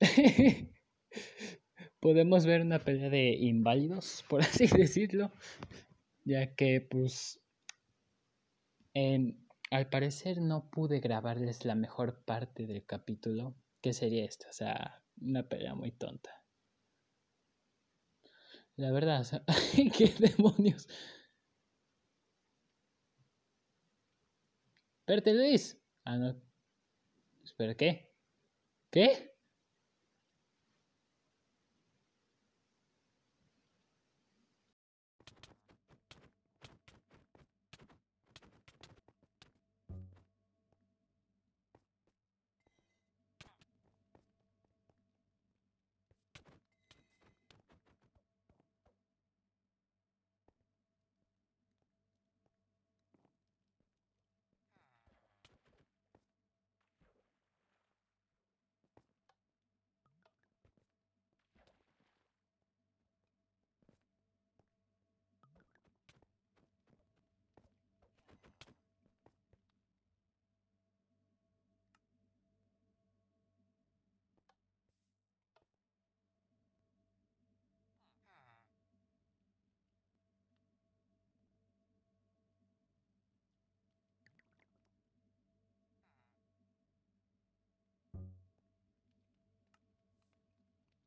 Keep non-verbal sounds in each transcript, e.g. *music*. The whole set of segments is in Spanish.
*laughs* Podemos ver una pelea de inválidos, por *laughs* así decirlo, ya que pues al parecer no pude grabarles la mejor parte del capítulo, que sería esto o sea, una pelea muy tonta. La verdad, *laughs* qué demonios. Espérate, Luis. Ah, no. ¿Espera qué? ¿Qué?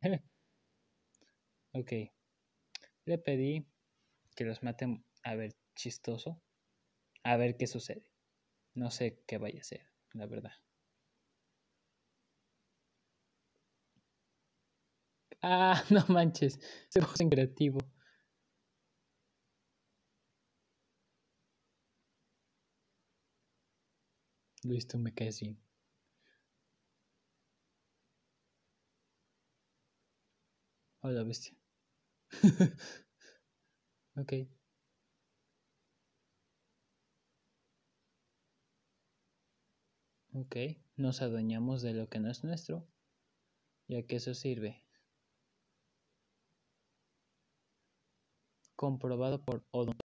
*laughs* ok. Le pedí que los maten a ver chistoso. A ver qué sucede. No sé qué vaya a ser, la verdad. Ah, *laughs* no manches. Se puso sin creativo. listo me caes sin Hola oh, la bestia. *laughs* ok. Ok, nos adueñamos de lo que no es nuestro, ya que eso sirve. Comprobado por Odon